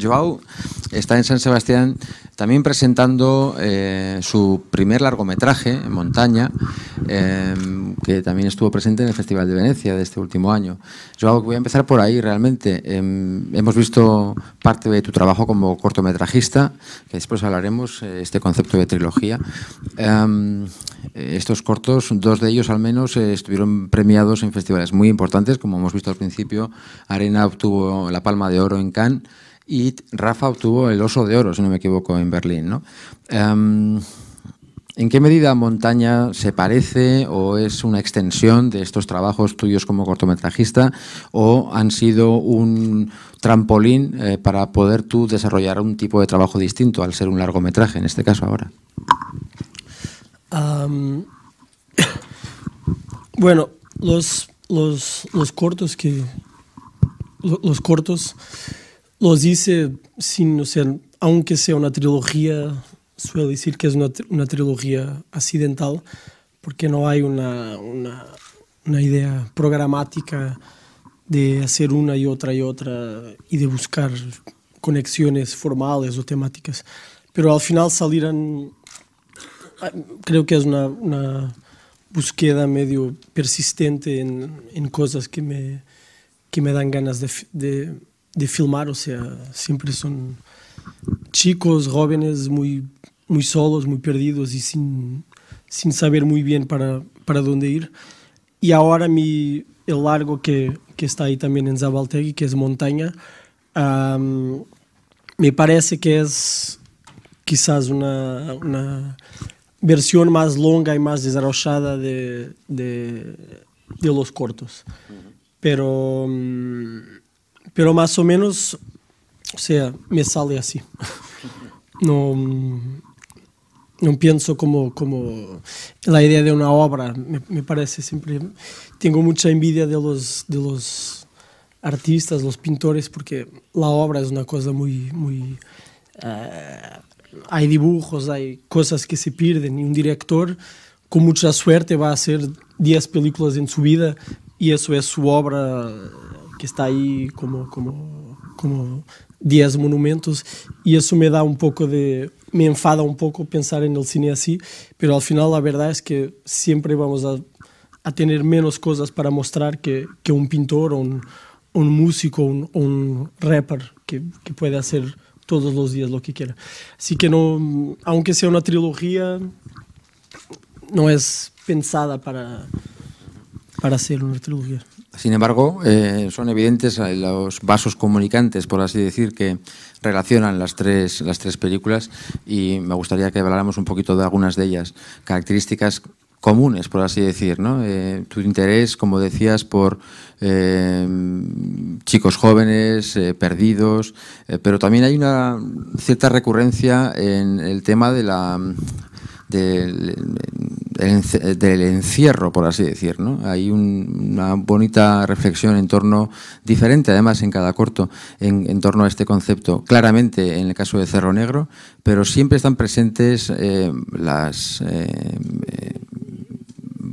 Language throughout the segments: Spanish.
Joao está en San Sebastián también presentando eh, su primer largometraje, Montaña, eh, que también estuvo presente en el Festival de Venecia de este último año. Joao, voy a empezar por ahí realmente. Em, hemos visto parte de tu trabajo como cortometrajista, que después hablaremos, eh, este concepto de trilogía. Em, estos cortos, dos de ellos al menos, estuvieron premiados en festivales muy importantes, como hemos visto al principio. Arena obtuvo la Palma de Oro en Cannes y Rafa obtuvo el oso de oro, si no me equivoco, en Berlín. Em, ¿En qué medida Montaña se parece o es una extensión de estos trabajos tuyos como cortometrajista o han sido un trampolín eh, para poder tú desarrollar un tipo de trabajo distinto al ser un largometraje, en este caso ahora? bueno, los, los, los cortos que... Los cortos los hice sin, aunque sea una trilogía, suele decir que es una, trilogía accidental, porque no hay una, idea programática de hacer una y otra y otra y de buscar conexiones formales o temáticas. Pero al final salieron, ah, creo que es una, una búsqueda medio persistente en, cosas que me, que me dan ganas de, de filmar, o sea, siempre son chicos, jóvenes, muy, muy solos, muy perdidos y sin, saber muy bien para, dónde ir. Y ahora mi, el largo que, está ahí también en Zabaltegui, que es montaña, me parece que es quizás una, versión más longa y más desarrollada de, los cortos. Pero... Mm, Pero más o menos, o sea, me sale é así. Assim. No, no pienso como, como la idea de una obra, me, me parece siempre... Tengo mucha envidia de los, de los artistas, los pintores, porque la obra es é una cosa muy... muy uh, eh, hay dibujos, hay cosas que se pierden y un director con mucha suerte va a hacer 10 películas en su vida y eso es é su obra que está ahí como, como, como 10 monumentos y eso me da un poco de... me enfada un poco pensar en el cine así, pero al final la verdad es que siempre vamos a, tener menos cosas para mostrar que, que un pintor un, músico, un, un rapper que, que, puede hacer todos los días lo que quiera. Así que no, aunque sea una trilogía, no es pensada para, para hacer una trilogía. Sin embargo, eh, son evidentes eh, los vasos comunicantes, por así decir, que relacionan las tres, las tres películas y me gustaría que habláramos un poquito de algunas de ellas. Características comunes, por así decir, ¿no? Eh, tu interés, como decías, por chicos jóvenes, perdidos, pero también hay una cierta recurrencia en el tema de la del del encierro, por así decir. Hay una bonita reflexión en torno, diferente además en cada corto, en, torno a este concepto, claramente en el caso de Cerro Negro, pero siempre están presentes eh, las... Eh,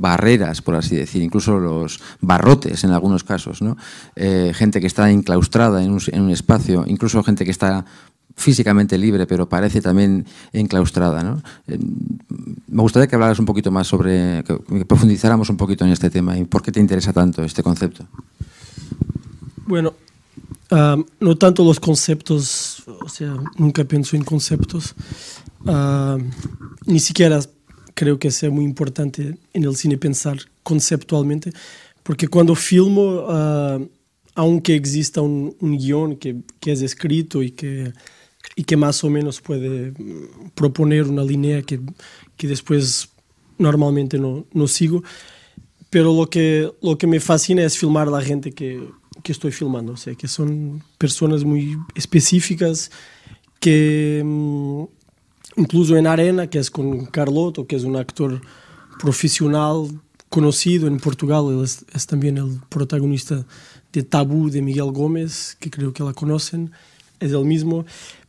barreras, por así decir, incluso los barrotes en algunos casos, ¿no? Eh, gente que está enclaustrada en un, espacio, incluso gente que está físicamente libre, pero parece también enclaustrada. ¿no? Em, me gustaría que hablaras un poquito más sobre, que, profundizáramos un poquito en este tema y por qué te interesa tanto este concepto. Bueno, no tanto los conceptos, o sea, nunca pienso en conceptos, ni siquiera creo que sea muy importante en el cine pensar conceptualmente, porque cuando filmo, aunque exista un, guión que, que es escrito y que y que más o menos puede mm, proponer una línea que, que después normalmente no, sigo. Pero lo que, lo que me fascina es filmar a la gente que, que estoy filmando, o sea, que son personas muy específicas que mm, incluso en Arena, que es con Carlotto, que es un actor profesional conocido en Portugal, es, también el protagonista de Tabú de Miguel Gómez, que creo que la conocen, es el mismo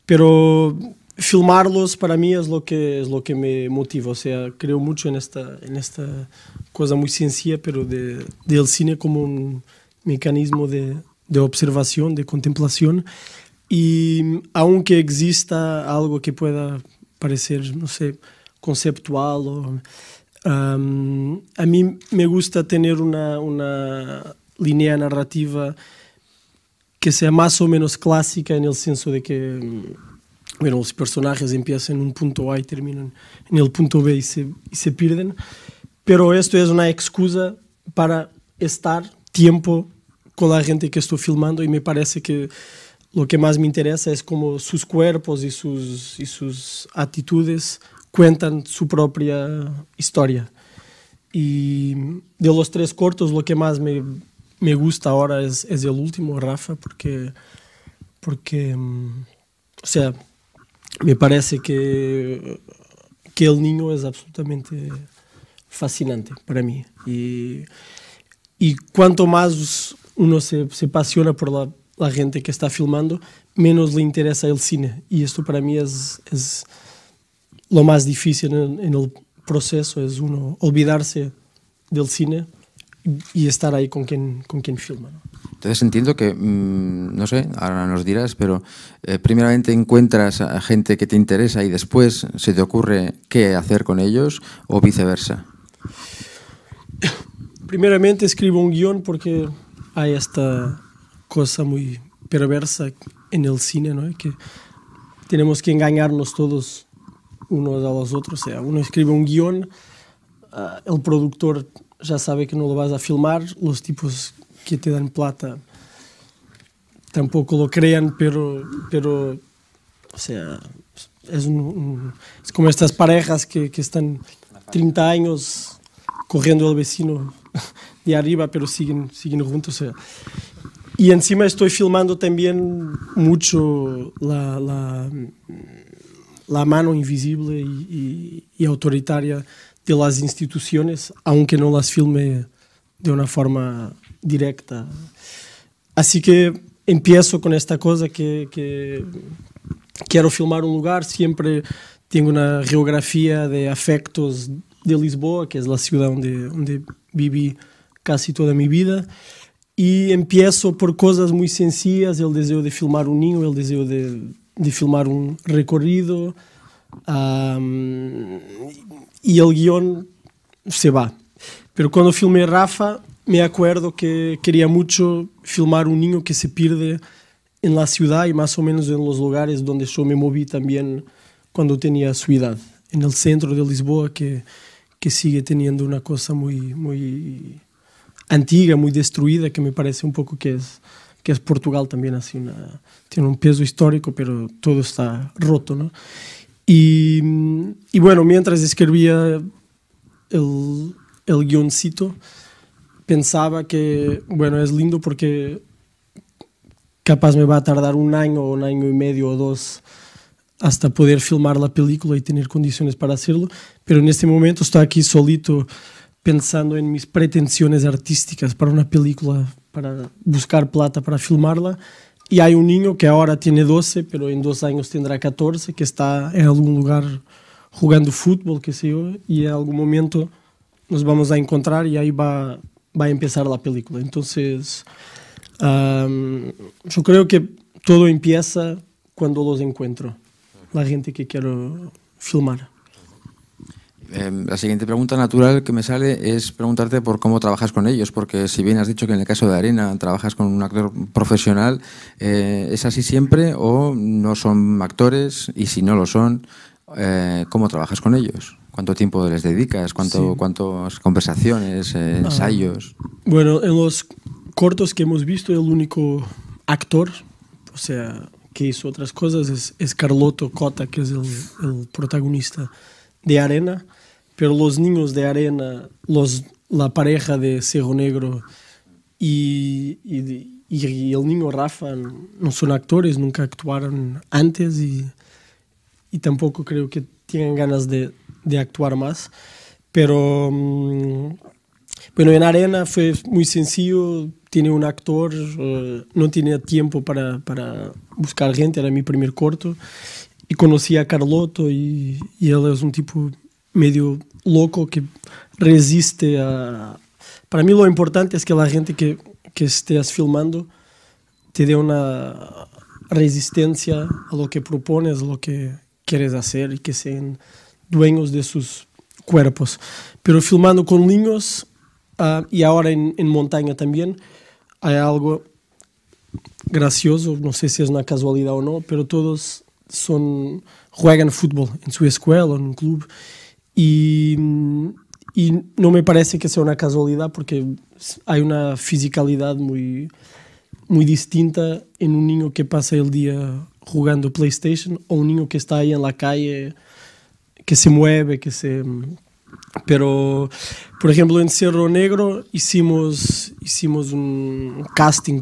pero filmarlos para mí es lo que es lo que me motiva o sea creo mucho en esta en esta cosa muy sencilla pero del cine como un mecanismo de, de observación de contemplación y aunque exista algo que pueda parecer no sé conceptual o, a mí me gusta tener una, una línea narrativa que sea más o menos clásica en el sentido de que mm, bueno, los personajes empiezan en un punto A y terminan en el punto B y se, y se pierden. Pero esto es una excusa para estar tiempo con la gente que estoy filmando y me parece que lo que más me interesa es cómo sus cuerpos y sus, y sus actitudes cuentan su propia historia. Y de los tres cortos, lo que más me me gusta ahora es, es, el último, Rafa, porque, porque, mm, o sea, me parece que, que El Niño es absolutamente fascinante para mí. Y, y cuanto más uno se, se apasiona por la, la, gente que está filmando, menos le interesa el cine. Y esto para mí es, es lo más difícil en, en el proceso, es uno olvidarse del cine y estar ahí con quien, con quien filma. Entonces entiendo que, mm, no sé, ahora nos dirás, pero eh, primeramente encuentras a gente que te interesa y después se te ocurre qué hacer con ellos o viceversa. Primeramente escribo un guión porque hay esta cosa muy perversa en el cine, ¿no? Que tenemos que engañarnos todos unos a los otros. O sea, uno escribe un guión, ah, el productor ya sabem que no lo vas a filmar, Los tipos que te dan plata tampoco lo crean, pero, pero o sea, es, um, um, como estas parejas que, que, están 30 años corriendo el vecino de arriba, pero siguen, siguen juntos. Y encima estoy filmando también mucho la, la, mano invisible y autoritaria de las instituciones, aunque no las filme de una forma directa. Así que empiezo con esta cosa que, quiero filmar un lugar, siempre tengo una geografía de afectos de Lisboa, que es la ciudad donde, viví casi toda mi vida. Y empiezo por cosas muy sencillas, el deseo de filmar un niño, el deseo de, de filmar un recorrido, y el guión se va. Pero cuando filmé Rafa, me acuerdo que quería mucho filmar un niño que se pierde en la ciudad y más o menos en los lugares donde yo me moví también cuando tenía su edad. En el centro de Lisboa, que, sigue teniendo una cosa muy, muy antigua, muy destruida, que me parece un poco que es, que Portugal también, así tiene un peso histórico, pero todo está roto, ¿no? Y, bueno, mientras escribía el, el guioncito, pensaba que, bueno, es lindo porque capaz me va a tardar un año, o un año y medio o dos hasta poder filmar la película y tener condiciones para hacerlo, pero en este momento estoy aquí solito pensando en mis pretensiones artísticas para una película, para buscar plata, para filmarla e há um ninho que é agora tem 12, pero em 12 anos terá 14, que está em algum lugar jogando futebol que sé yo, y en momento nos vamos a encontrar e aí vai começar a película. Então um, eu creo que todo empieza quando os encontro a gente que quero filmar. Em, la siguiente pregunta natural que me sale es preguntarte por cómo trabajas con ellos, porque si bien has dicho que en el caso de Arena trabajas con un actor profesional, eh, ¿es así siempre o no son actores? Y si no lo son, eh, ¿cómo trabajas con ellos? ¿Cuánto tiempo les dedicas? ¿Cuánto, ¿Cuántas conversaciones, eh, ah. ensayos? bueno, en los cortos que hemos visto, el único actor, o sea, que hizo otras cosas es, Carlotto Cota, que es el protagonista de Arena pero los niños de arena, los, la pareja de Cerro Negro y, el niño Rafa no son actores, nunca actuaron antes y, tampoco creo que tengan ganas de, actuar más. Pero mm, bueno, en Arena fue muy sencillo, tiene un actor, eh, no tenía tiempo para, buscar gente, era mi primer corto. Y conocí a Carlotto y él es un tipo medio loco que resiste a... Para mí lo importante es que la gente que, que estés filmando te dé una resistencia a lo que propones, a lo que quieres hacer y que sean dueños de sus cuerpos. Pero filmando con niños ah, y ahora en, en, montaña también hay algo gracioso, no sé si es una casualidad o no, pero todos son, juegan fútbol en su escuela, en un club e, não me parece que seja uma casualidade porque há uma physicalidade muito muito distinta em um niño que passa o dia jogando PlayStation ou um niño que está aí na calle que se mueve, que se pero por exemplo em Cerro Negro hicimos hicimos um casting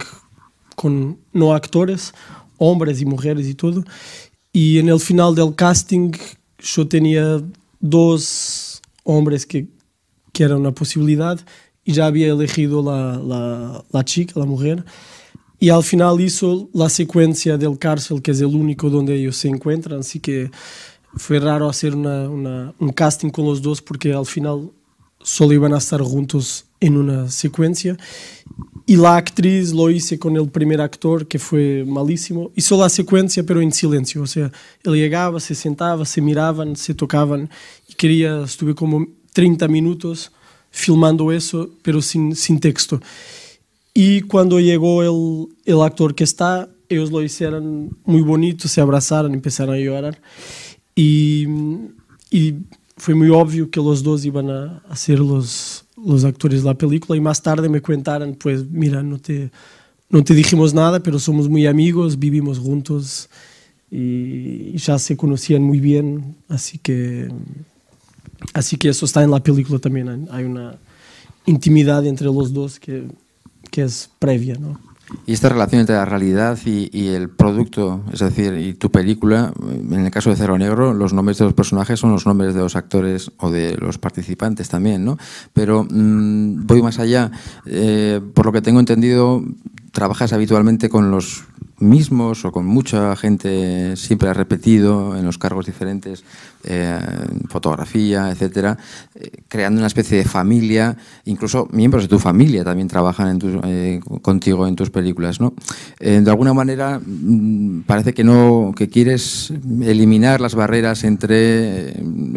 com não actores, homens e mulheres e tudo. E no final do casting eu tinha 12 homens que, que eram na possibilidade e já havia elegido lá la, la chica, la mujer. E ao final isso, a sequência del cárcel, quer dizer, o único onde eles se encontram, assim que foi raro hacer una, una, casting com os dois porque ao final só iam estar juntos em uma sequência e lá actriz atriz hice com ele primeiro actor, que e só lá a sequência pero en silêncio ou seja ele llegaba, se sentava se mirava se tocava, Y quería, como 30 minutos filmando isso pero sin, texto. e quando chegou o actor que está, eles lo eram muito bonito, se abraçaram começaram a llorar. E, e foi muito óbvio que os dois iban a, a ser los los actores de la película y más tarde me contaron, pues mira, no te, no te dijimos nada, pero somos muy amigos, vivimos juntos y, ya se conocían muy bien, así que, así que eso está en la película también, hay una intimidad entre los dos que, que es previa, ¿no? Y esta relación entre la realidad y, el producto, es decir, y tu película, en el caso de Cerro Negro, los nombres de los personajes son los nombres de los actores o de los participantes también, ¿no? Pero mm, voy más allá. Eh, por lo que tengo entendido, trabajas habitualmente con los mismos o con mucha gente siempre ha repetido en los cargos diferentes, eh, fotografía, etcétera, eh, creando una especie de familia. Incluso miembros de tu familia también trabajan eh, contigo en tus películas, de alguna manera mm, parece que no que quieres eliminar las barreras entre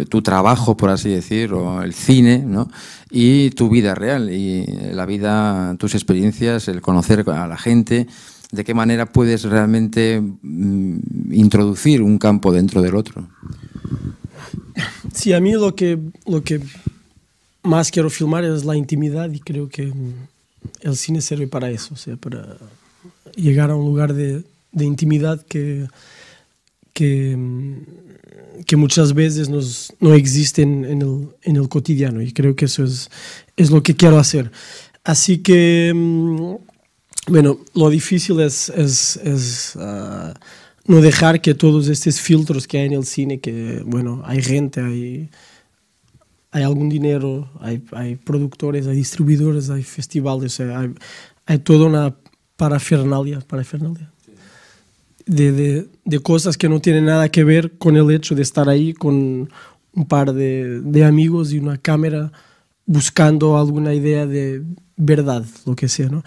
tu trabajo, por así decir, o el cine, ¿no? y tu vida real y la vida, tus experiencias, el conocer a la gente de qué manera puedes realmente mm, introducir un campo dentro del otro. Sí, a mí lo que, más quiero filmar es la intimidad y creo que mm, el cine sirve para eso, sea, para llegar a un lugar de, intimidad mm, que, muchas veces no existe en, el, cotidiano y creo que eso es, es lo que quiero hacer. Así que bueno, lo difícil es, es, ah, no dejar que todos estos filtros que hay en el cine, que bueno, hay gente, hay, hay algún dinero, hay, productores, hay distribuidores, hay festivales, hay, toda una parafernalia, parafernalia de, cosas que no tienen nada que ver con el hecho de estar ahí con un par de, de amigos y una cámara buscando alguna idea de verdad, lo que sea, ¿no?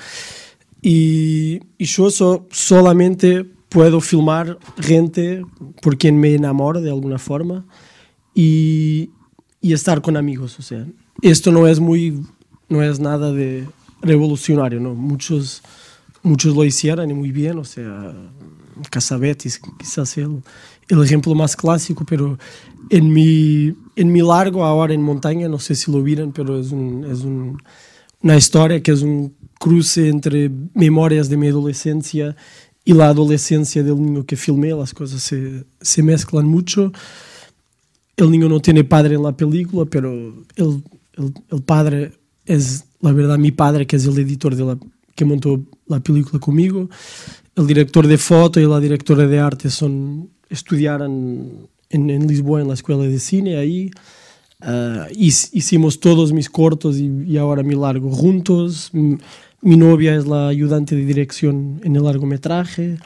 y, yo solamente puedo filmar gente por quien me enamoro de alguna forma y, estar con amigos. O sea, esto no es muy, no es nada de revolucionario, ¿no? Muchos, muchos lo hicieron y muy bien, o sea, Casabetes quizás el, el ejemplo más clásico, pero en mi, en mi largo ahora en montaña, no sé si lo vieron, pero es, es un, una historia que es un cruce entre memórias de minha adolescência e a adolescência do niño que filmei as coisas se, se muito o El niño não tem padre é, na película, mas o el, el padre es, la verdad, mi padre, que é o editor dela que montou a película comigo o é director de foto e a diretora de arte son, estudiaron em Lisboa, na escola de cine, aí Ah, hicimos todos mis cortos y, ahora mi largo juntos. Mi novia es la ayudante de dirección en el largometraje.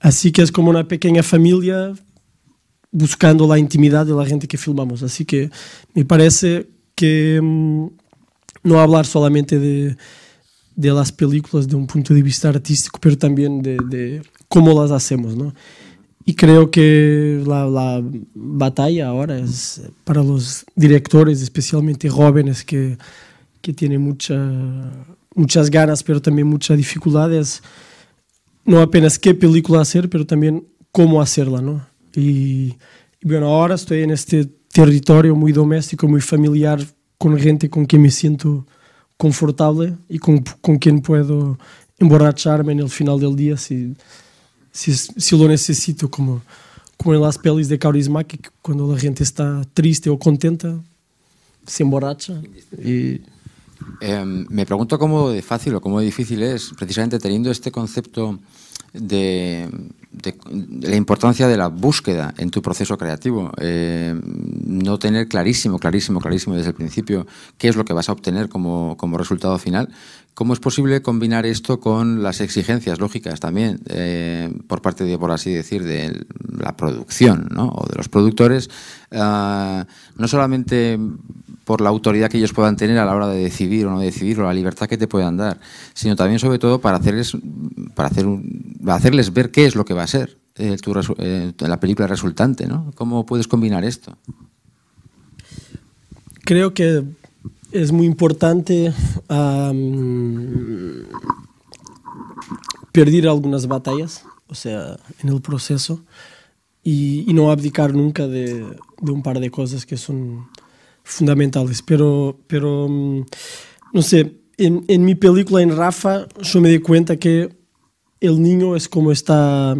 Así que es como una pequeña familia buscando la intimidad de la gente que filmamos. Así que me parece que mm, no hablar solamente de, las películas de un punto de vista artístico, pero también de, cómo las hacemos, y creo que la, batalla ahora es para los directores, especialmente jóvenes que, que tienen muchas ganas, pero también muchas dificultades, no apenas qué película hacer, pero también cómo hacerla, ¿no? Y, bueno, ahora estoy en este territorio muy doméstico, muy familiar, con gente con quien me siento confortable y con, con quien puedo emborracharme en el final del día si si, lo necesito, como, como en las pelis de Kaurismaki, que cuando la gente está triste o contenta, se emborracha. Em, me pregunto cómo de fácil o cómo de difícil es, precisamente teniendo este concepto de, la importancia de la búsqueda en tu proceso creativo, em, no tener clarísimo, clarísimo, clarísimo desde el principio qué es lo que vas a obtener como, como resultado final, ¿Cómo es posible combinar esto con las exigencias lógicas también eh, por parte de, por así decir, de la producción o de los productores? Ah, no solamente por la autoridad que ellos puedan tener a la hora de decidir o no decidir o la libertad que te puedan dar, sino también sobre todo para hacerles, para hacerles ver qué es lo que va a ser eh, eh, la película resultante. ¿no? ¿Cómo puedes combinar esto? Creo que es muy importante perder algunas batallas, o sea, en el proceso, y, no abdicar nunca de, un par de cosas que son fundamentales. Pero, pero no sé, en, mi película, en Rafa, yo me di cuenta que el niño es como está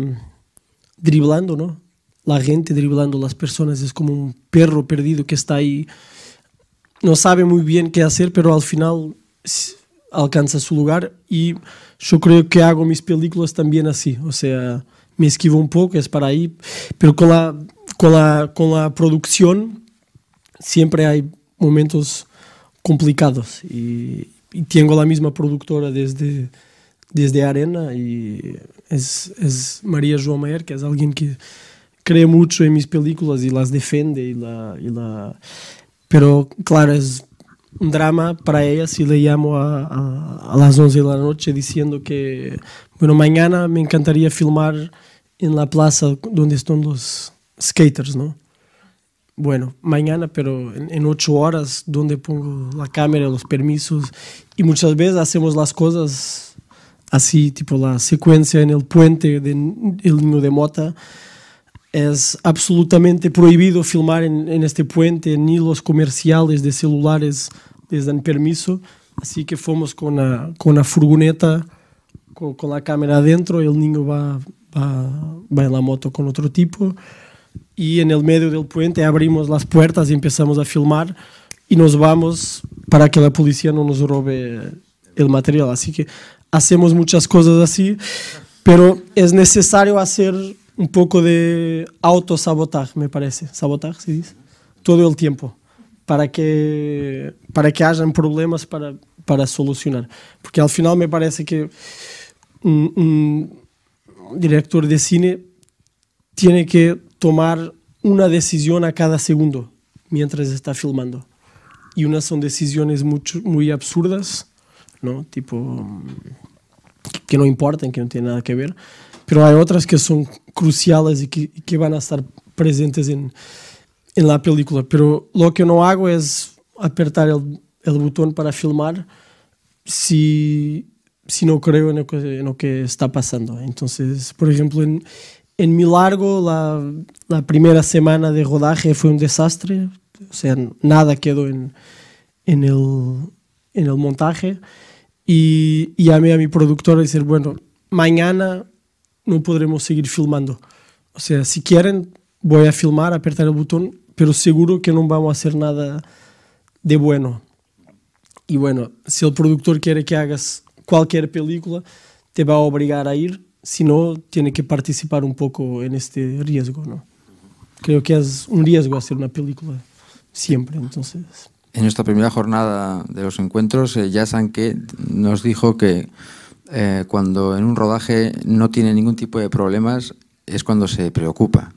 driblando, ¿no? La gente driblando, las personas, es como un perro perdido que está ahí no sabe muy bien qué hacer, pero al final alcanza su lugar y yo creo que hago mis películas también así, o sea, me esquivo un poco, es para ahí, pero con la, con la, producción siempre hay momentos complicados y, tengo la misma productora desde, desde Arena y es, María João Mayer, que es alguien que cree mucho en mis películas y las defiende Y la pero claro, es un drama para ella si le llamo a, a, las 11 de la noche diciendo que, bueno, mañana me encantaría filmar en la plaza donde están los skaters, ¿no? Bueno, mañana, pero en, ocho horas, donde pongo la cámara, los permisos, y muchas veces hacemos las cosas así, tipo la secuencia en el puente del de, niño de Mota es absolutamente prohibido filmar en, este puente ni los comerciales de celulares les dan permiso. Así que fuimos con la, con la furgoneta, con, la cámara adentro, el niño va, va, va en la moto con otro tipo y en el medio del puente abrimos las puertas y empezamos a filmar y nos vamos para que la policía no nos robe el material. Así que hacemos muchas cosas así, pero es necesario hacer un poco de autosabotaje, me parece. Sabotaje, se dice. Todo el tiempo. Para que, para que hayan problemas para, solucionar. Porque al final me parece que un, director de cine tiene que tomar una decisión a cada segundo mientras está filmando. Y unas son decisiones mucho, muy absurdas, ¿no? Tipo, que no importan, que no tienen nada que ver pero hay otras que son cruciales y que, van a estar presentes en, en, la película. Pero lo que no hago es apretar el, el botón para filmar si, si no creo en lo, que, está pasando. Entonces, por ejemplo, en, en mi largo, la, la, primera semana de rodaje fue un desastre. O sea, nada quedó en, en, el, en el montaje. Y, llamé a mi productora y decir, bueno, mañana no podremos seguir filmando. O sea, si quieren, voy a filmar, apretar el botón, pero seguro que no vamos a hacer nada de bueno. Y bueno, si el productor quiere que hagas cualquier película, te va a obligar a ir, si no, tiene que participar un poco en este riesgo, ¿no? Creo que es un riesgo hacer una película siempre, entonces. En esta primera jornada de los encuentros, ya eh, Yasan que nos dijo que eh, cuando en un rodaje no tiene ningún tipo de problemas, es cuando se preocupa.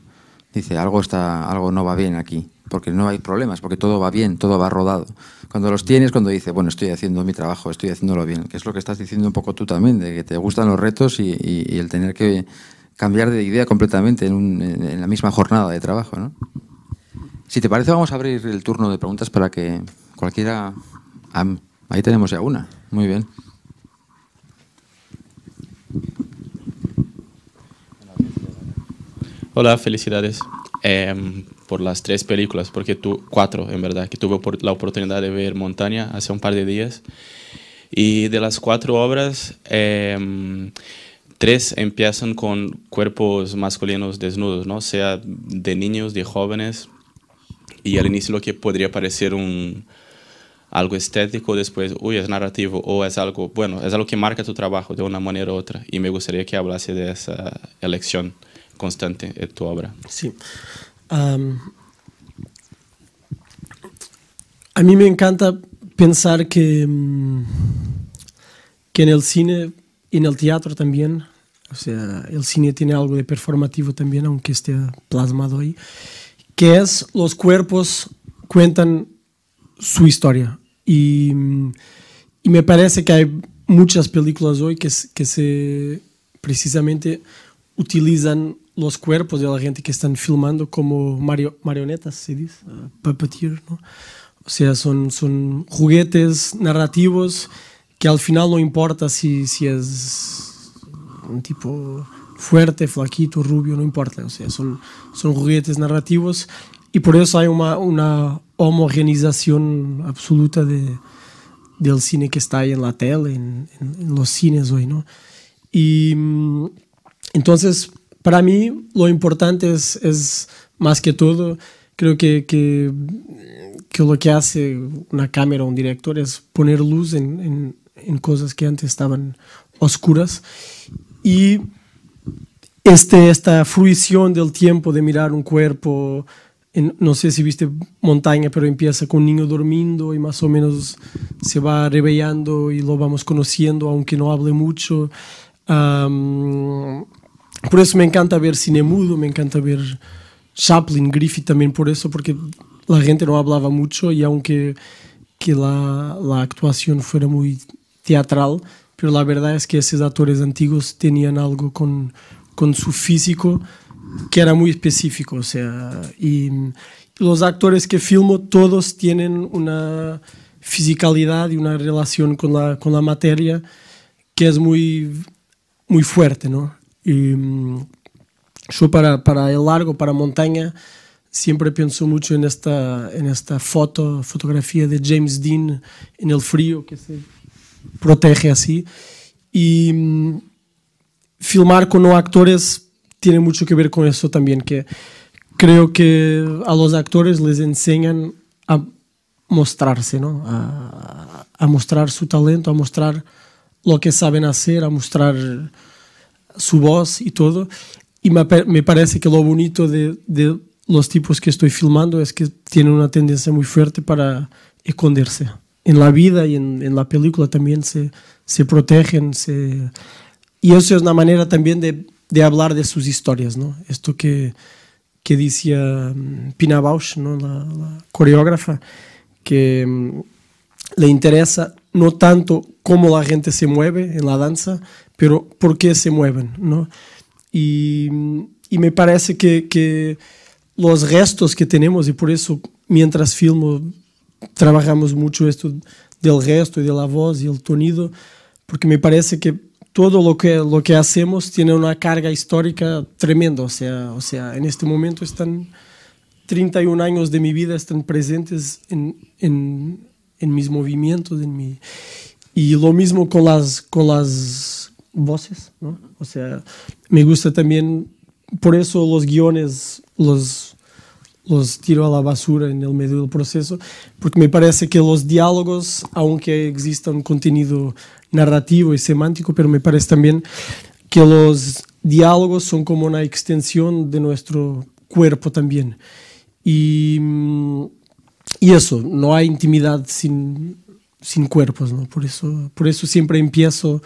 Dice, algo, está, algo no va bien aquí, porque no hay problemas, porque todo va bien, todo va rodado. Cuando los tienes, cuando dice, bueno, estoy haciendo mi trabajo, estoy haciéndolo bien, que es lo que estás diciendo un poco tú también, de que te gustan los retos y, el tener que cambiar de idea completamente en, en la misma jornada de trabajo. ¿no? Si te parece, vamos a abrir el turno de preguntas para que cualquiera... Ahí tenemos ya una. Muy bien. Hola, felicidades em, por las tres películas, porque tú, cuatro en verdad, que tuve la oportunidad de ver Montaña hace un par de días. Y de las cuatro obras, em, tres empiezan con cuerpos masculinos desnudos, ¿no? sea de niños, de jóvenes, y al inicio lo que podría parecer un, algo estético, después, uy, es narrativo, o es algo, bueno, es algo que marca tu trabajo de una manera u otra, y me gustaría que hablase de esa elección constante en tu obra. Sí. a mí me encanta pensar que, mm, que en el cine y en el teatro también, o sea, el cine tiene algo de performativo también, aunque esté plasmado ahí, que es los cuerpos cuentan su historia. Y, mm, me parece que hay muchas películas hoy que se precisamente utilizan los cuerpos de la gente que están filmando como mario, marionetas, se dice, uh, ¿no? O sea, son, son juguetes narrativos que al final no importa si, si es un tipo fuerte, flaquito, rubio, no importa. O sea, son, son juguetes narrativos y por eso hay una, una homogenización absoluta de, del cine que está ahí en la tele, en, en los cines hoy, ¿no? Y mm, entonces para mí lo importante es, es más que todo, creo que, lo que hace una cámara o un director es poner luz en, cosas que antes estaban oscuras y este, esta fruición del tiempo de mirar un cuerpo, no sé si viste montaña, pero empieza con un niño durmiendo y más o menos se va revelando y lo vamos conociendo, aunque no hable mucho. Por eso me encanta ver cine mudo, me encanta ver Chaplin, Griffith también por eso, porque la gente no hablaba mucho y aunque que la, actuación fuera muy teatral, pero la verdad es que esos actores antiguos tenían algo con, su físico que era muy específico, o sea, y los actores que filmo todos tienen una fisicalidad y una relación con la, con la materia que es muy, muy fuerte, ¿no? Y mm, yo para, para, el largo, para montaña, siempre pienso mucho en esta, en esta foto, fotografía de James Dean en el frío que se protege así. Y mm, filmar con actores tiene mucho que ver con eso también, que creo que a los actores les enseñan a mostrarse, A, a mostrar su talento, a mostrar lo que saben hacer, a mostrar su voz y todo. Y me, parece que lo bonito de, los tipos que estoy filmando es que tienen una tendencia muy fuerte para esconderse. En la vida y en, la película también se, protegen. Y eso es una manera también de, hablar de sus historias, ¿no? Esto que, que decía mm, Pina Bausch, ¿no? la, coreógrafa, que mm, le interesa no tanto cómo la gente se mueve en la danza, pero por qué se mueven, ¿no? Y, me parece que, los restos que tenemos, y por eso mientras filmo trabajamos mucho esto del resto y de la voz y el tonido, porque me parece que todo lo que, lo que hacemos tiene una carga histórica tremenda, o sea, o sea, en este momento están 31 años de mi vida están presentes en, mis movimientos, Y lo mismo con las, con las voces, O sea, me gusta también, por eso los guiones los, los tiro a la basura en el medio del proceso, porque me parece que los diálogos, aunque exista un contenido narrativo y semántico, pero me parece también que los diálogos son como una extensión de nuestro cuerpo también. Y, y eso, no hay intimidad sin, sin cuerpos, ¿no? Por eso, por eso siempre empiezo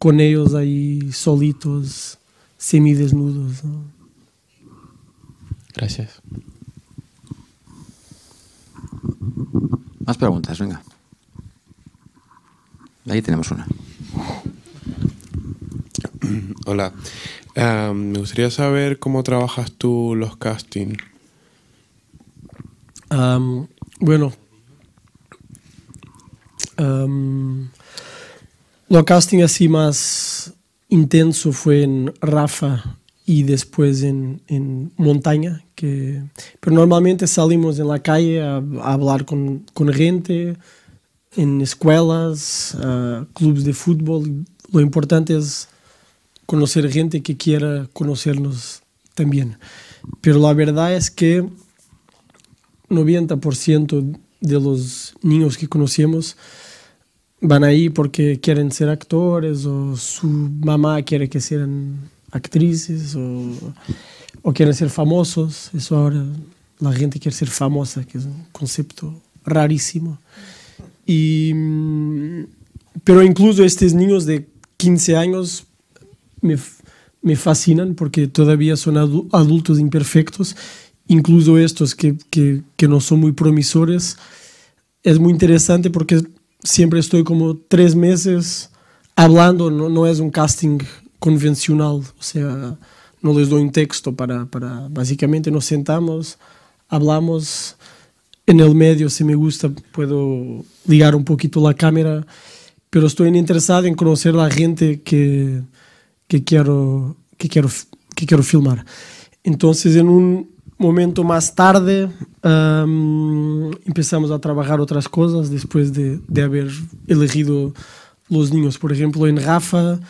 con ellos ahí solitos, semidesnudos. Gracias. Más preguntas, venga. Ahí tenemos una. Hola. me gustaría saber cómo trabajas tú los castings. bueno, lo casting así más intenso fue en Rafa y después en, Montaña, pero normalmente salimos en la calle a, hablar con, gente, en escuelas, clubes de fútbol. Lo importante es conocer gente que quiera conocernos también. Pero la verdad es que 90% de los niños que conocemos van ahí porque quieren ser actores o su mamá quiere que sean actrices o, quieren ser famosos. Eso ahora la gente quiere ser famosa, que es un concepto rarísimo. Y, mm, pero incluso estos niños de 15 años me, me fascinan porque todavía son adultos imperfectos, incluso estos que, que, que no son muy promisores. Es muy interesante porque siempre estou como três meses hablando, não, não é um casting convencional, ou seja, não les dou um texto para, para, básicamente nos sentamos, hablamos, en el medio se me gusta puedo ligar um pouquinho a cámara, mas estou interessado em conhecer a gente que, que, quero que, quero que quero filmar. Então, em um momento más tarde um, empezamos a trabajar otras cosas después de, de, haber elegido los niños. Por ejemplo, en Rafa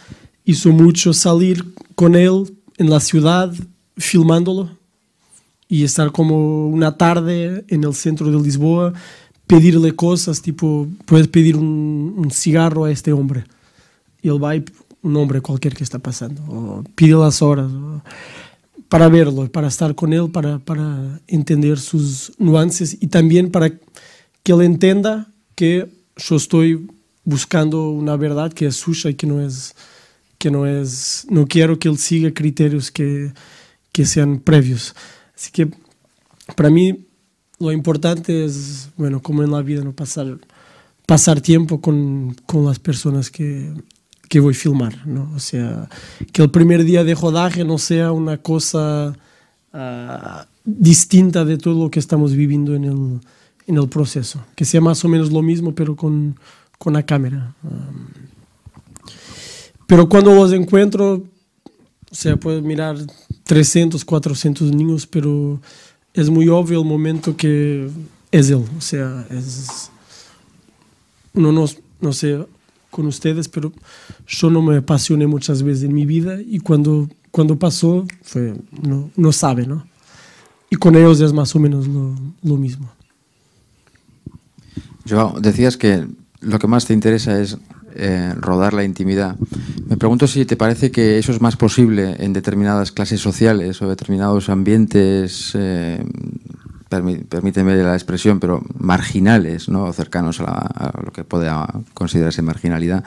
hizo mucho salir con él en la ciudad filmándolo y estar como una tarde en el centro de Lisboa, pedirle cosas, tipo, puedes pedir un, un cigarro a este hombre. Y él va y un hombre cualquier que está pasando, o pide las horas. O, para verlo, para estar con él, para, para entender sus nuances y también para que él entienda que yo estoy buscando una verdad que es suya y que no es que no es no quiero que él siga criterios que, que sean previos así que para mí lo importante es bueno como en la vida no pasar pasar tiempo con, con las personas que que voy a filmar, ¿no? O sea, que el primer día de rodaje no sea una cosa ah, distinta de todo lo que estamos viviendo en el, en el, proceso, que sea más o menos lo mismo, pero con, con la cámara. Um, pero cuando los encuentro, o sea, puedo mirar 300, 400 niños, pero es muy obvio el momento que es él, o sea, es... no, no sé, con ustedes, pero yo no me apasioné muchas veces en mi vida y cuando, cuando pasó, fue, no, sabe, ¿no? Y con ellos es más o menos lo, mismo. Yo decías que lo que más te interesa es eh, rodar la intimidad. Me pregunto si te parece que eso es más posible en determinadas clases sociales o determinados ambientes eh, permíteme la expresión, pero marginales, ¿no? cercanos a, lo que pueda considerarse marginalidad,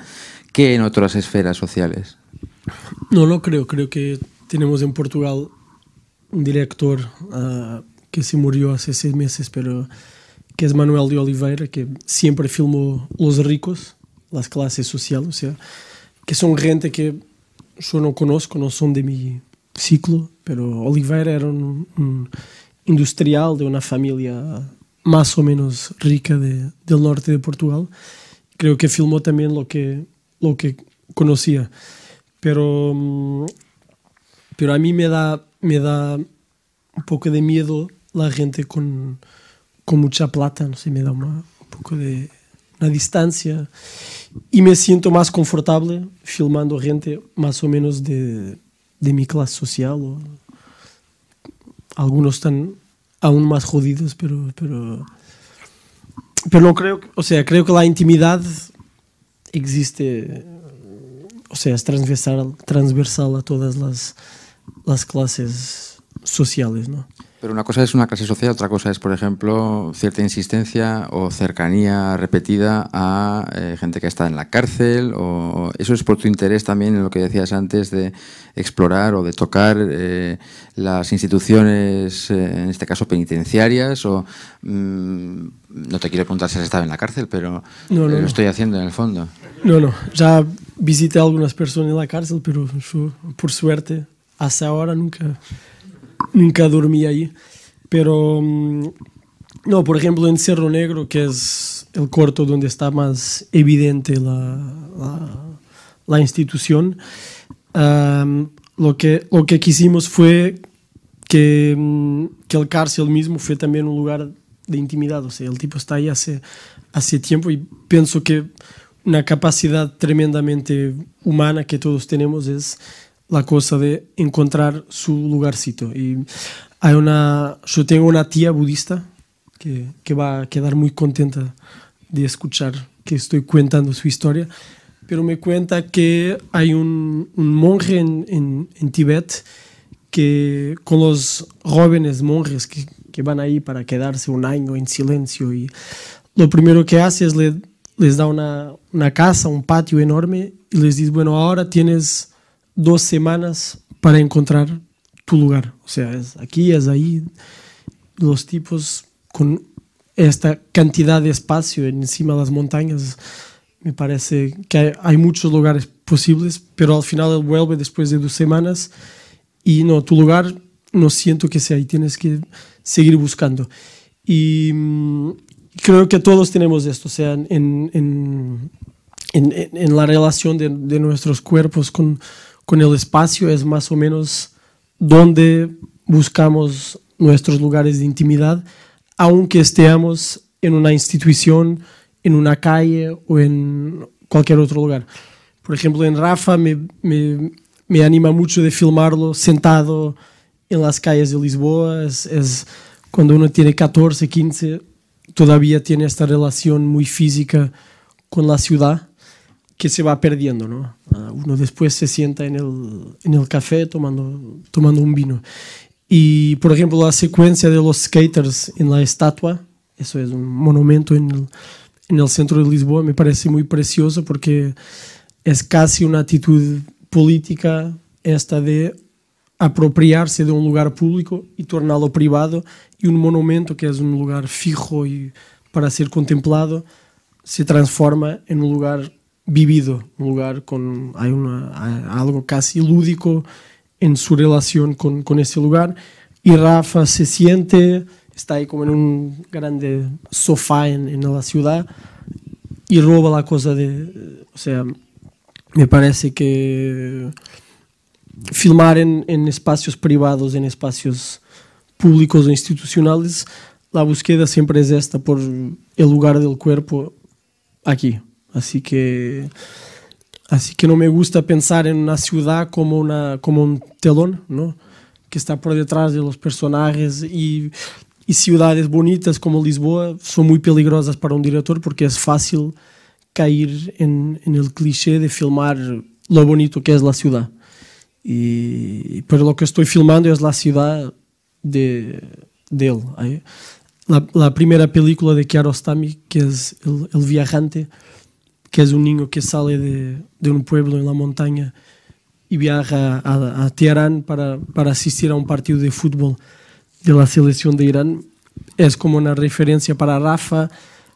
que en otras esferas sociales. No no creo, creo que tenemos en Portugal un director ah, que se murió hace seis meses, pero que es Manuel de Oliveira, que siempre filmó los ricos, las clases sociales, o sea, que son gente que yo no conozco, no son de mi ciclo, pero Oliveira era un industrial de una familia más o menos rica de, del norte de Portugal. Creo que filmó también lo que, lo que conocía. Pero, mm, pero a mí me da, me da un poco de miedo la gente con, con mucha plata, no sé, me da una, un poco de una distancia y me siento más confortable filmando gente más o menos de, de mi clase social o algunos están aún más jodidos, pero, pero, pero no creo, que, o sea, creo que la intimidad existe, o sea, es transversal, transversal a todas las, las clases sociales, ¿no? Pero una cosa es una clase social, otra cosa es, por ejemplo, cierta insistencia o cercanía repetida a eh, gente que está en la cárcel. O, eso es por tu interés también en lo que decías antes de explorar o de tocar eh, las instituciones, eh, en este caso penitenciarias. O mm, no te quiero preguntar si has estado en la cárcel, pero lo estoy haciendo en el fondo. No, no. Ya visité a algunas personas en la cárcel, pero por suerte hasta ahora nunca. Nunca dormí ahí. Pero, mm, no, por ejemplo, en Cerro Negro, que es el corto donde está más evidente la, la, institución, lo, que, lo que quisimos fue que, mm, que el cárcel mismo fue también un lugar de intimidad. O sea, el tipo está ahí hace, hace tiempo y pienso que una capacidad tremendamente humana que todos tenemos es la cosa de encontrar su lugarcito. Y hay una, yo tengo una tía budista que, que va a quedar muy contenta de escuchar que estoy contando su historia, pero me cuenta que hay un, monje en, en, Tibet que con los jóvenes monjes que, que, van ahí para quedarse un año en silencio y lo primero que hace es le, les da una, una casa, un patio enorme y les dice, bueno, ahora tienes dos semanas para encontrar tu lugar. O sea, es aquí, es ahí. Los tipos con esta cantidad de espacio encima de las montañas, me parece que hay, muchos lugares posibles, pero al final él vuelve después de dos semanas y no, tu lugar no siento que sea ahí, tienes que seguir buscando. Y mm, creo que todos tenemos esto, o sea, en, en, en, en la relación de, de nuestros cuerpos con, con el espacio es más o menos donde buscamos nuestros lugares de intimidad, aunque estemos en una institución, en una calle o en cualquier otro lugar. Por ejemplo, en Rafa me, anima mucho de filmarlo sentado en las calles de Lisboa. cuando uno tiene 14, 15, todavía tiene esta relación muy física con la ciudad se va perdiendo, ¿no? Ah, uno después se sienta en el, café tomando, tomando un vino. Y, por ejemplo, la secuencia de los skaters en la estatua, eso es un monumento en el, centro de Lisboa, me parece muy precioso porque es casi una actitud política esta de apropiarse de un lugar público y tornarlo privado y un monumento que es un lugar fijo y para ser contemplado se transforma en un lugar vivido un lugar con hay, algo casi lúdico en su relación con, con ese lugar y Rafa se siente está ahí como en un grande sofá en, la ciudad y roba la cosa de o sea me parece que filmar en, en espacios privados en espacios públicos o institucionales la búsqueda siempre es esta por el lugar del cuerpo aquí Así que, que no me gusta pensar en una ciudad como, como un telón, que está por detrás de los personajes y, ciudades bonitas como Lisboa son muy peligrosas para un director porque es fácil caer en, el cliché de filmar lo bonito que es la ciudad. pero lo que estoy filmando es la ciudad de, él. ¿eh? La, primera película de Kiarostami, que es el Viajante, que es un niño que sale de, un pueblo en la montaña y viaja a, a, Teherán para, para asistir a un partido de fútbol de la selección de Irán, es como una referencia para Rafa,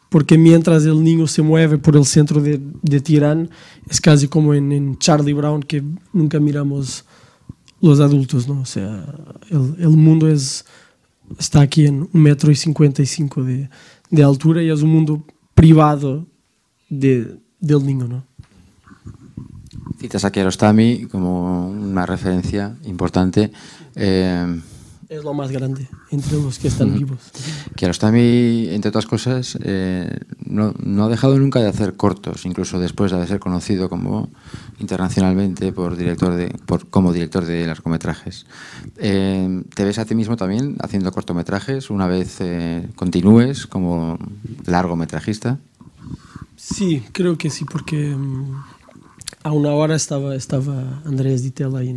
porque mientras el niño se mueve por el centro de, de Teherán, es casi como en, Charlie Brown, que nunca miramos los adultos, ¿no? O el, mundo está aquí en 1,55 metro cinco de altura y es un mundo privado de, del niño, ¿no? Citas a Kiarostami como una referencia importante. Eh, es lo más grande entre los que están vivos. Kiarostami, entre otras cosas, eh, no, ha dejado nunca de hacer cortos, incluso después de ser conocido como internacionalmente por director de, por, como director de largometrajes. Eh, ¿Te ves a ti mismo también haciendo cortometrajes una vez continúes como largometrajista? Sí, creo que sí, porque mm, a una hora estaba, estaba Andrés Ditella ahí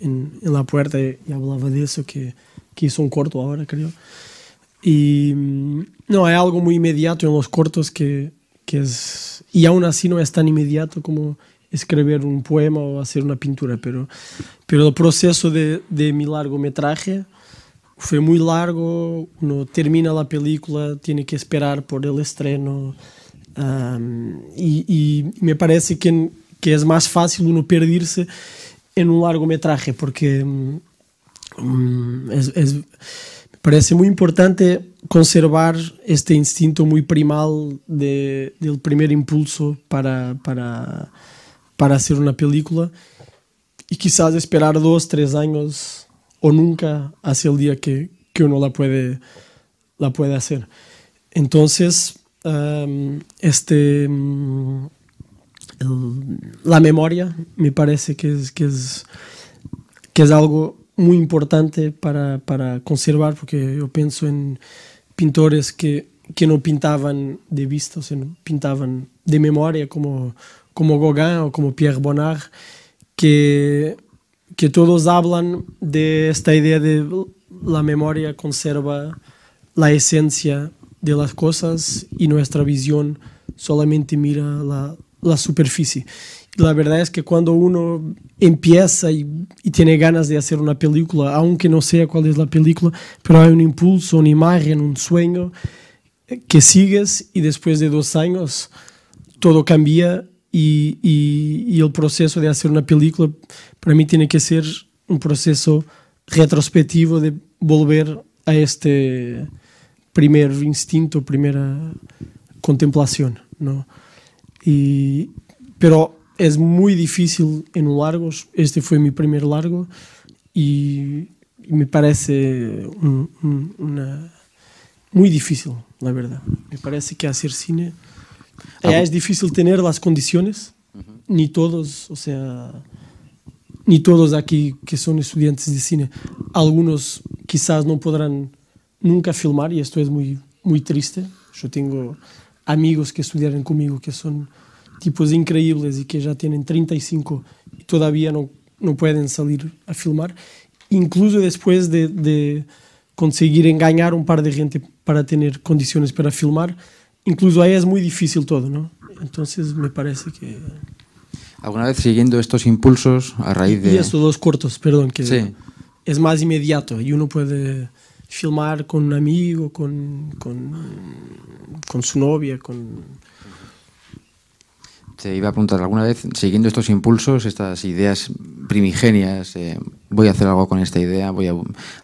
en, la puerta y hablaba de eso, que, que hizo un corto ahora, creo. Y mm, no, hay algo muy inmediato en los cortos que, que es, y aún así no es tan inmediato como escribir un poema o hacer una pintura, pero, pero el proceso de, de mi largometraje fue muy largo, no termina la película, tiene que esperar por el estreno. Y me parece que, que más fácil uno perderse en un largometraje, porque mm, mm, me parece muy importante conservar este instinto muy primal del primer impulso para, para, para ser una película y quizás esperar dos, tres años o nunca hacia el día que, que uno la puede, la puede hacer. Entonces, este, mm, la memoria me parece que es, algo muy importante para, conservar, porque yo pienso en pintores que, no pintaban de vista, sino pintaban de memoria, como, como Gauguin o como Pierre Bonnard, que, que todos hablan de esta idea de la memoria conserva la esencia de las cosas y nuestra visión solamente mira la, superficie. La verdad es que cuando uno empieza y, tiene ganas de hacer una película, aunque no sea cuál es la película, pero hay un impulso, una imagen, un sueño eh, que sigues y después de dos años todo cambia y, y el proceso de hacer una película para mí tiene que ser un proceso retrospectivo de volver a este primer instinto, primera contemplación, ¿no? Y, pero es muy difícil en largos, este fue mi primer largo y, me parece muy difícil, la verdad. Me parece que hacer cine ah, es difícil tener las condiciones, ni todos, o sea, ni todos aquí que son estudiantes de cine, algunos quizás no podrán nunca filmar y esto es muy, muy triste. Yo tengo amigos que estudiaron conmigo que son tipos increíbles y que ya tienen 35 y todavía no, no pueden salir a filmar, incluso después de, conseguir engañar un par de gente para tener condiciones para filmar, incluso ahí es muy difícil todo, ¿no? Entonces me parece que... ¿Alguna vez siguiendo estos impulsos a raíz de...? Y estos dos cortos, perdón, que sí. es más inmediato y uno puede filmar con un amigo, con, con, su novia, con... Te iba a preguntar, ¿alguna vez siguiendo estos impulsos, estas ideas primigenias, voy a hacer algo con esta idea, voy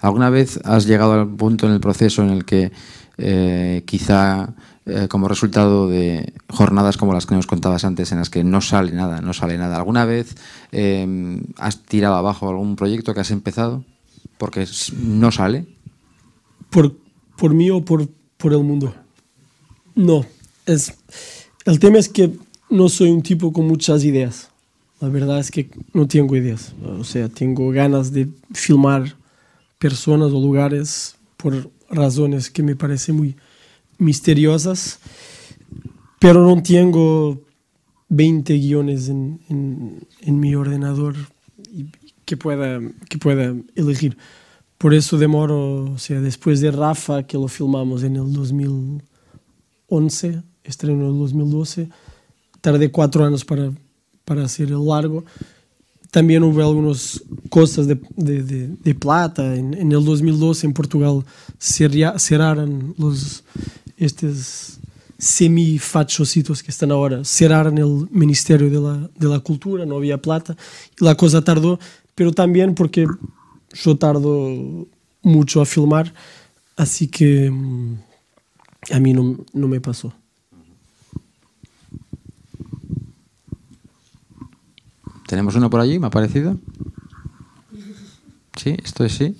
¿Alguna vez has llegado al punto en el proceso en el que eh, quizá eh, como resultado de jornadas como las que nos contabas antes, en las que no sale nada, no sale nada? ¿Alguna vez eh, has tirado abajo algún proyecto que has empezado porque no sale? por, por mí o por, por el mundo. No, es, el tema es que no soy un tipo con muchas ideas. La verdad es que no tengo ideas. O sea, tengo ganas de filmar personas o lugares por razones que me parecen muy misteriosas, pero no tengo 20 guiones en, en, mi ordenador que pueda, que pueda elegir. Por isso demoro, ou seja, é depois de Rafa, que o filmamos em 2011, estreou em 2012, tardé quatro anos para, para ser largo. Também houve algumas coisas de, de, de, de plata. em 2012 em Portugal cerraron los, estes semi-fachocitos que estão agora, Cerraron o Ministerio da Cultura, não havia plata. e a coisa tardou, pero também porque yo tardo mucho a filmar, así que mm, a mí no, me pasó. Tenemos uno por allí, me ha parecido. ¿Sí? ¿Esto es sí?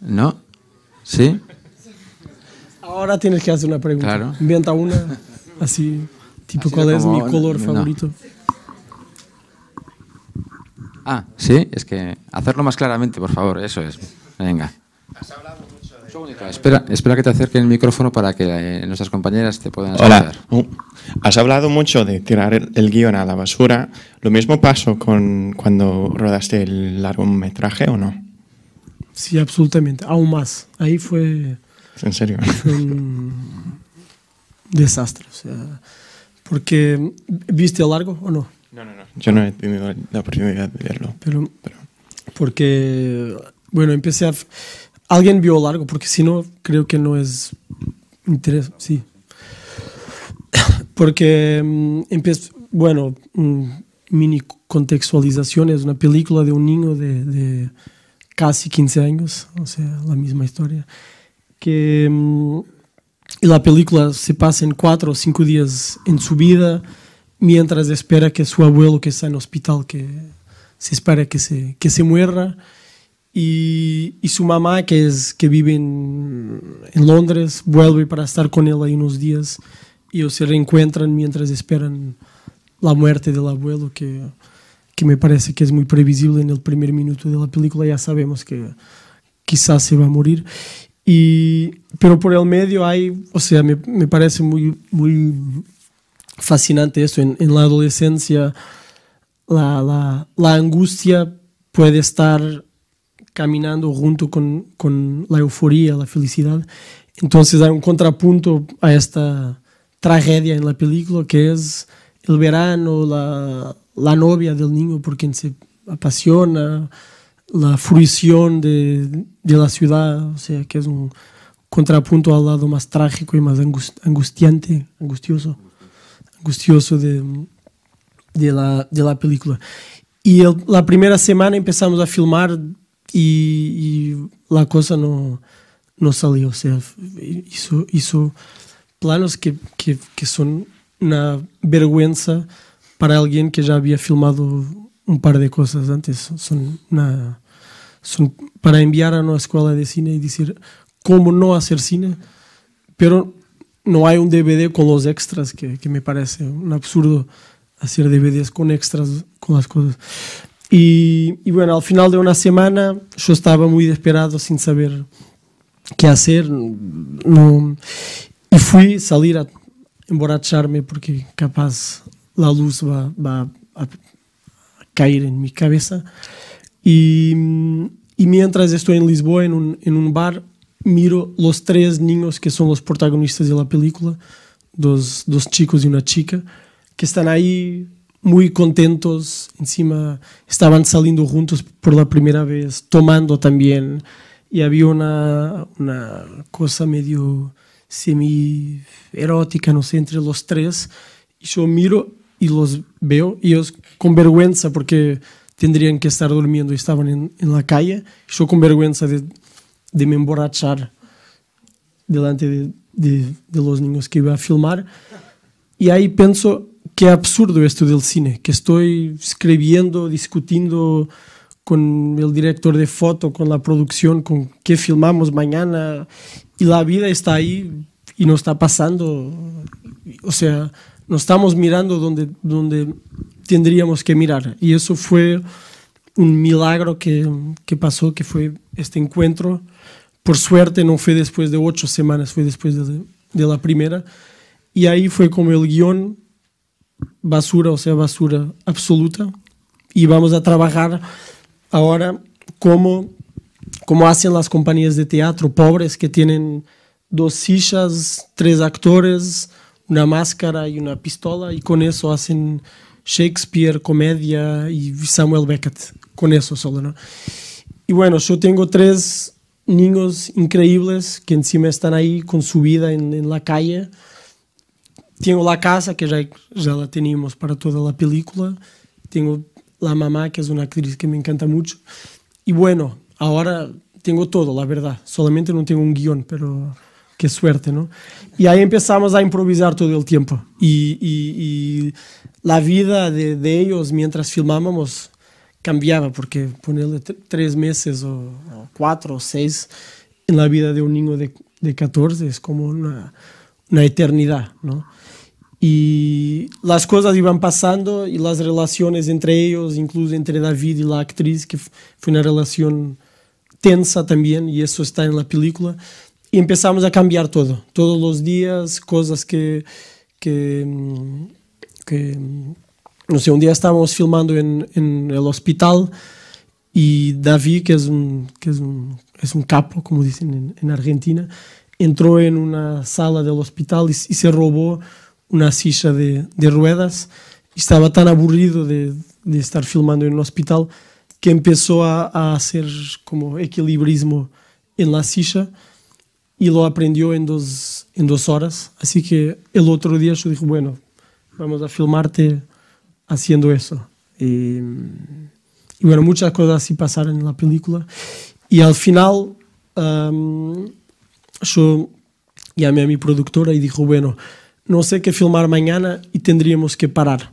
¿No? ¿Sí? Ahora tienes que hacer una pregunta. Inventa una, así, tipo, ¿cuál es mi color favorito? Ah, sí, es que hacerlo más claramente, por favor, eso es. Venga. espera, espera que te acerque el micrófono para que eh, nuestras compañeras te puedan escuchar. Hola. Has hablado mucho de tirar el, guión a la basura. ¿Lo mismo pasó con cuando rodaste el largometraje o no? Sí, absolutamente. Aún más. Ahí fue... En serio. un desastre. porque, ¿viste el largo o no? No, no, no. Yo no he tenido la oportunidad de verlo. Pero, porque, bueno, empecé a... Alguien vio largo, porque si no, creo que no es interés, sí. Porque mm, bueno, mm, mini contextualización, es una película de un niño de, casi 15 años, o sea, la misma historia, que y mm, la película se pasa en cuatro o cinco días en su vida, mientras espera que su abuelo que está en el hospital, que se espera que se, que se muera, y, su mamá que, es, que vive en, Londres vuelve para estar con él ahí unos días, y ellos se reencuentran mientras esperan la muerte del abuelo, que, me parece que es muy previsible en el primer minuto de la película, ya sabemos que quizás se va a morir. Y, pero por el medio hay, o sea, me, me parece muy fascinante eso, en, la adolescencia la, angustia puede estar caminando junto con, la euforia, la felicidad. Entonces hay un contrapunto a esta tragedia en la película que es el verano, la, novia del niño por quien se apasiona, la fruición de, de, la ciudad, o sea, que es un contrapunto al lado más trágico y más angustiante, angustioso. gostioso de, de, la, de la película. E ele, na primeira semana começamos a filmar e, e a coisa não, não saiu. Ou seja, isso, isso planos que, que, que são na vergonha para alguém que já havia filmado um par de coisas antes. São na, são para enviar a nossa escola de cine e dizer como não fazer cine, pero não há um DVD com os extras, que, que, me parece um absurdo ser DVDs com extras, com as coisas e e bueno, ao final de uma semana eu estava muito desesperado sem saber que hacer. No, e fui salir a achar-me, porque capaz a luz vá va a, a caer en mi cabeça e e mientras estou em Lisboa, em um em um bar, miro los tres niños que son los protagonistas de la película, dos, dos chicos y una chica, que están ahí muy contentos, encima estaban saliendo juntos por la primera vez, tomando también, y había una, una cosa medio semi erótica, no sé, entre los tres, y yo miro y los veo, y ellos con vergüenza, porque tendrían que estar durmiendo y estaban en, en la calle, yo con vergüenza de de me emborrachar delante de, los niños que iba a filmar. Y ahí pienso que absurdo esto del cine, que estoy escribiendo, discutiendo con el director de foto, con la producción, con qué filmamos mañana, y la vida está ahí y no está pasando. O sea, no estamos mirando donde, donde tendríamos que mirar. Y eso fue un milagro que, que pasó, que fue este encuentro Por suerte, não foi depois de oito semanas, foi depois de, de la primeira. E aí foi como o guion, basura, ou seja, basura absoluta. E vamos a trabalhar agora como como hacen as companhias de teatro pobres que têm dos sillas, três actores, uma máscara e uma pistola e com isso hacen Shakespeare, comédia e Samuel Beckett. Com isso solo, não? E bueno, eu tenho três niños increíbles que encima están ahí con su vida en, en la calle. Tengo la casa, que ya, ya la teníamos para toda la película. Tengo la mamá, que es una actriz que me encanta mucho. Y bueno, ahora tengo todo, la verdad. Solamente no tengo un guión, pero qué suerte, ¿no? Y ahí empezamos a improvisar todo el tiempo. Y, y, y la vida de, de ellos mientras filmábamos cambiaba, porque ponerle tres meses o, cuatro o seis en la vida de un niño de, 14 es como una, eternidad, ¿no? Y las cosas iban pasando y las relaciones entre ellos, incluso entre David y la actriz, que fue una relación tensa también, y eso está en la película, y empezamos a cambiar todo, todos los días, cosas que, que mm, mm, no sé, un día estábamos filmando en, el hospital y David, que es un, que es un, es un capo, como dicen en, Argentina, entró en una sala del hospital y, se robó una silla de, ruedas estaba tan aburrido de, de, estar filmando en el hospital que empezó a, a hacer como equilibrismo en la silla y lo aprendió en dos, en dos horas. Así que el otro día yo dije, bueno, vamos a filmarte haciendo eso. Y, bueno, muchas cosas así pasaron en la película. Y al final, um, yo llamé a mi productora y dijo, bueno, no sé qué filmar mañana y tendríamos que parar.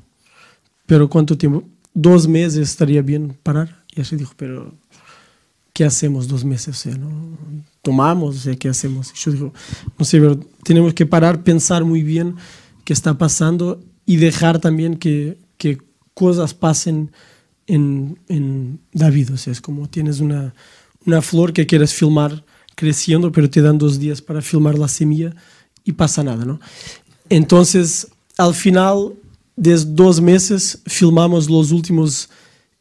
Pero ¿cuánto tiempo? Dos meses estaría bien parar. Y ella dijo, pero ¿qué hacemos dos meses? ¿Tomamos? O sea, ¿qué hacemos? Y yo digo, no sé, pero tenemos que parar, pensar muy bien qué está pasando y dejar también que, que cosas pasen en, en David. O sea, es como tienes una, una flor que quieres filmar creciendo, pero te dan dos días para filmar la semilla y pasa nada, ¿no? Entonces, al final desde dos meses, filmamos los últimos...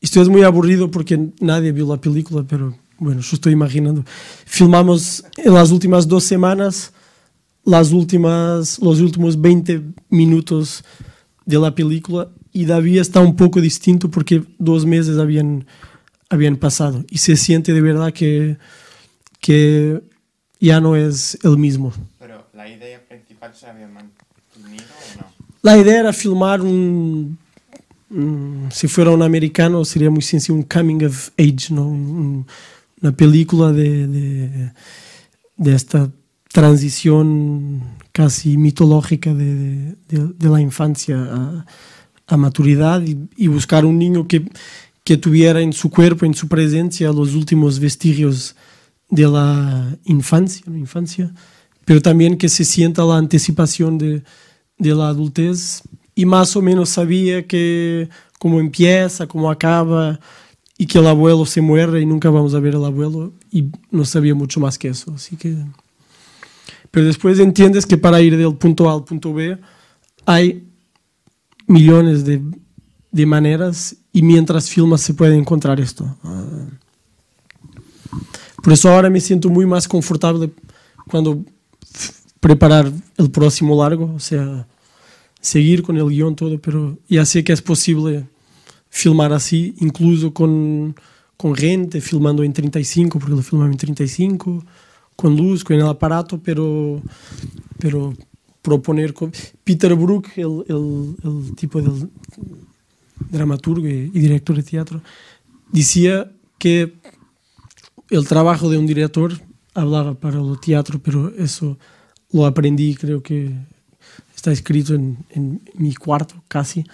Esto es muy aburrido porque nadie vio la película, pero bueno, yo estoy imaginando. Filmamos en las últimas dos semanas las últimas, los últimos 20 minutos de la película y David está un poco distinto porque dos meses habían, habían pasado y se siente de verdad que, que ya no es el mismo. Pero la idea principal se había mantenido o no? La idea era filmar un, Si fuera un americano sería muy sencillo, un coming of age, ¿no? una película de, de, de, esta transición casi mitológica de, de la infancia a a maturidad y, buscar un niño que, que tuviera en su cuerpo, en su presencia, los últimos vestigios de la infancia, la infancia pero también que se sienta la anticipación de, la adultez y más o menos sabía que cómo empieza, cómo acaba y que el abuelo se muere y nunca vamos a ver al abuelo y no sabía mucho más que eso, así que pero después entiendes que para ir del punto A al punto B hay millones de, maneras y mientras filmas se puede encontrar esto. Ah. Por eso ahora me siento muy más confortable cuando preparar el próximo largo, o sea, seguir con el guión todo, pero ya sé que es posible filmar así, incluso con, gente, filmando en 35, porque lo filmamos en 35, con luz, con el aparato, pero, pero proponer. Peter Brook, el tipo de dramaturgo y director de teatro, decía que el trabajo de un director hablaba para el teatro, pero eso lo aprendí, creo que está escrito en, mi cuarto casi,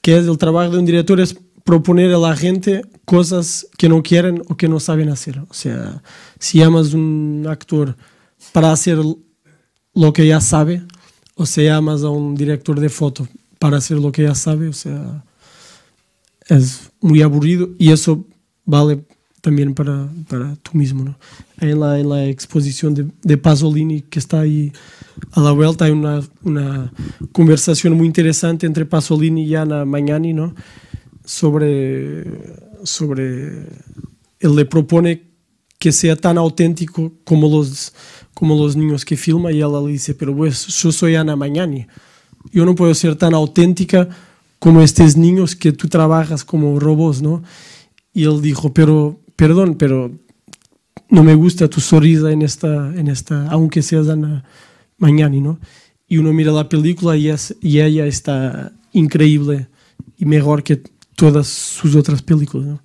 que el trabajo de un director es proponer a la gente cosas que no quieren o que no saben hacer. O sea, si llamas un actor para hacer lo que ya sabe, o sea, llamas a un director de foto para hacer lo que ya sabe, o sea, es muy aburrido y eso vale también para, tú mismo. ¿no? En, la, en la exposición de, Pasolini que está ahí a la vuelta hay una, conversación muy interesante entre Pasolini y Ana Magnani ¿no? sobre, sobre... Él le propone que sea tan auténtico como los, como los niños que filma. Y ella le dice, pero pues, yo soy Ana Mañani. Yo no puedo ser tan auténtica como estos niños que tú trabajas como robots, ¿no? Y él dijo, pero, perdón, pero no me gusta tu sonrisa en esta, en esta aunque seas Ana Mañani, ¿no? Y uno mira la película y, y ella está increíble y mejor que todas sus otras películas, ¿no?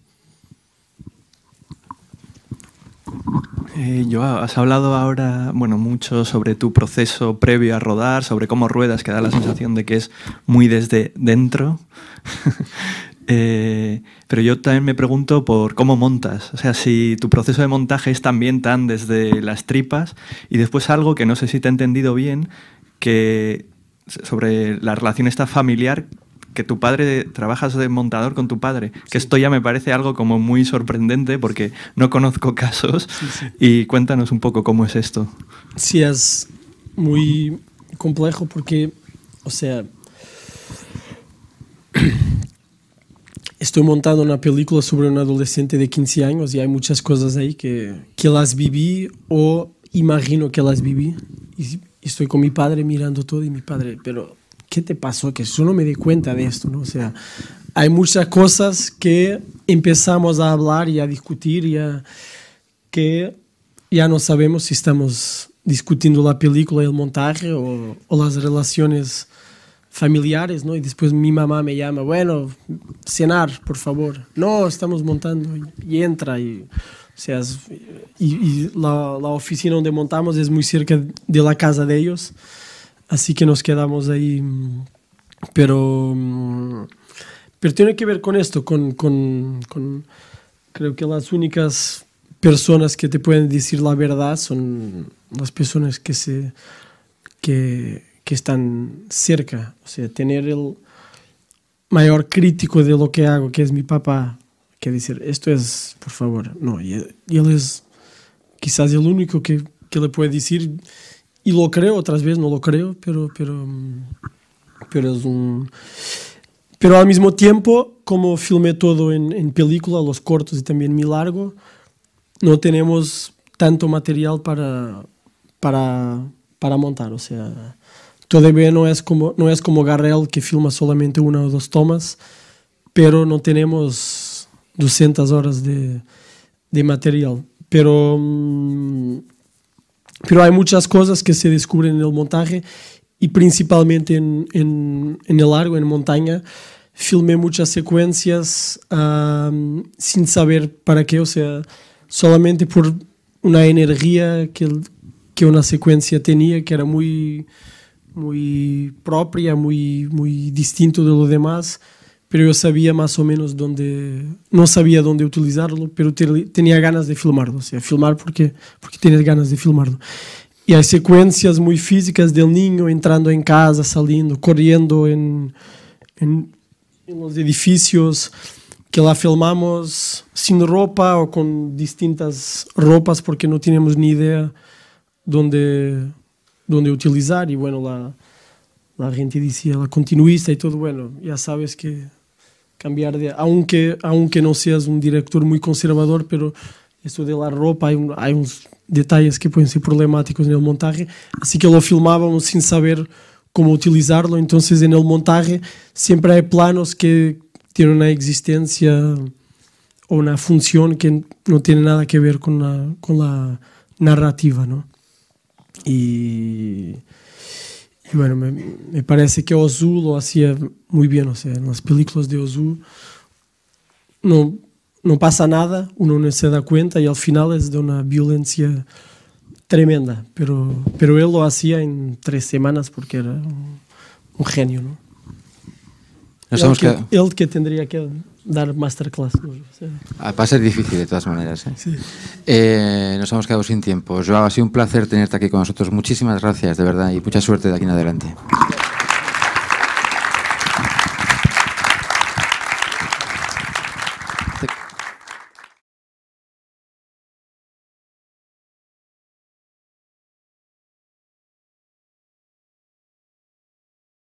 Yo eh, has hablado ahora, bueno, mucho sobre tu proceso previo a rodar, sobre cómo ruedas, que da la sensación de que es muy desde dentro. Eh, pero yo también me pregunto por cómo montas. O sea, si tu proceso de montaje es también tan desde las tripas y después algo que no sé si te he entendido bien, que sobre la relación esta familiar que tu padre, trabajas de montador con tu padre, que esto ya me parece algo como muy sorprendente porque no conozco casos. Y cuéntanos un poco cómo es esto. Sí, es muy complejo porque, o sea, estoy montando una película sobre un adolescente de 15 años y hay muchas cosas ahí que, que las viví o imagino que las viví. Y estoy con mi padre mirando todo y mi padre, pero ¿qué te pasó? Que yo no me di cuenta de esto, ¿no? O sea, hay muchas cosas que empezamos a hablar y a discutir y que ya no sabemos si estamos discutiendo la película, el montaje o, las relaciones familiares, ¿no? Y después mi mamá me llama, bueno, cenar, por favor. No, estamos montando y, entra y... O sea, y, la, la, oficina donde montamos es muy cerca de la casa de ellos. Así que nos quedamos ahí. Mm, pero, mm, pero tiene que ver con esto, con, creo que las únicas personas que te pueden decir la verdad son las personas que se que, están cerca. O sea, tener el mayor crítico de lo que hago, que es mi papá, que decir, esto es, por favor, no, y él, es quizás el único que, que le puede decir y lo creo, otras veces no lo creo, pero, pero, pero es un... Pero al mismo tiempo, como filmé todo en, película, los cortos y también mi largo, no tenemos tanto material para, para, para montar, o sea, todavía no es como, no es como Garrel que filma solamente una o dos tomas, pero no tenemos 200 horas de, de material. Pero, mm, Pero hay muchas cosas que se descubren en el montaje y principalmente en, en, en el largo, en montaña. Filmé muchas secuencias um, sin saber para qué, o sea, solamente por una energía que, que una secuencia tenía, que era muy, muy propia, muy, muy distinto de lo demás. pero yo sabía más o menos dónde, no sabía dónde utilizarlo, pero tenía ganas de filmarlo, o sea, filmar porque, porque tenía ganas de filmarlo. Y hay secuencias muy físicas del niño entrando en casa, saliendo, corriendo en, en, los edificios que la filmamos sin ropa o con distintas ropas porque no teníamos ni idea dónde, dónde utilizar y bueno, la, la gente decía, la continuista y todo, bueno, ya sabes que cambiar de... Aunque, aunque não seas um diretor muito conservador, pero isso de la roupa, há, uns detalhes que podem ser problemáticos no montaje. Assim que ele o filmavam sem saber como utilizá-lo, então no montaje sempre há planos que têm uma existência ou uma função que não tem nada a ver com a, com a narrativa, não? E bueno, me, me, parece que Ozu o hacía muy bien, o sea, en las películas de azul no, no pasa nada, uno no se da cuenta y al final es de una violencia tremenda, pero, pero él lo hacía en tres semanas porque era un, un genio, ¿no? Él que, que... él que tendría que... dar masterclass. Ah, va a ser difícil de todas maneras. ¿eh? Eh, nos hemos quedado sin tiempo. Joao, ha sido un placer tenerte aquí con nosotros. Muchísimas gracias, de verdad, y mucha suerte de aquí en adelante.